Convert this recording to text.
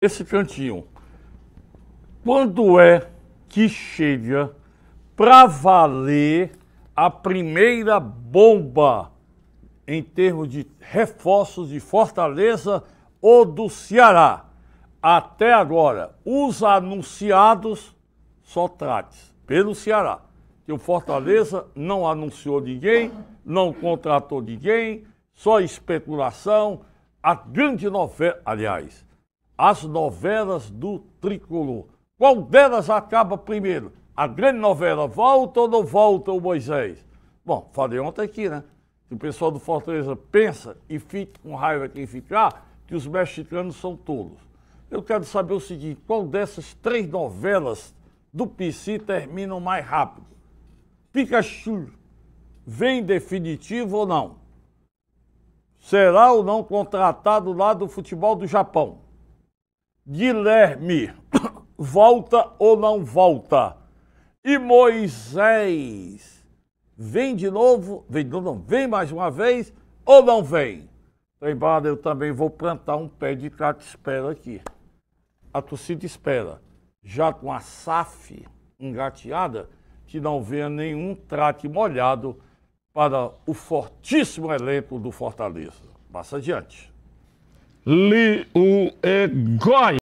esse cantinho. Quando é que chega para valer a primeira bomba em termos de reforços de Fortaleza ou do Ceará? Até agora, os anunciados só trates pelo Ceará. que o Fortaleza não anunciou ninguém, não contratou ninguém, só especulação. A grande novela, aliás, as novelas do tricolor. Qual delas acaba primeiro? A grande novela volta ou não volta o Moisés? Bom, falei ontem aqui, né? Que o pessoal do Fortaleza pensa e fica com raiva quem ficar, ah, que os mexicanos são tolos. Eu quero saber o seguinte: qual dessas três novelas do PC terminam mais rápido? Pikachu vem definitivo ou não? Será ou não contratado lá do futebol do Japão? Guilherme, volta ou não volta? E Moisés, vem de novo? Vem de novo, não, vem mais uma vez ou não vem? Embora eu também vou plantar um pé de trato espera aqui. A torcida espera, já com a SAF engateada, que não venha nenhum trate molhado para o fortíssimo elenco do Fortaleza. Passa adiante. Li o Egói.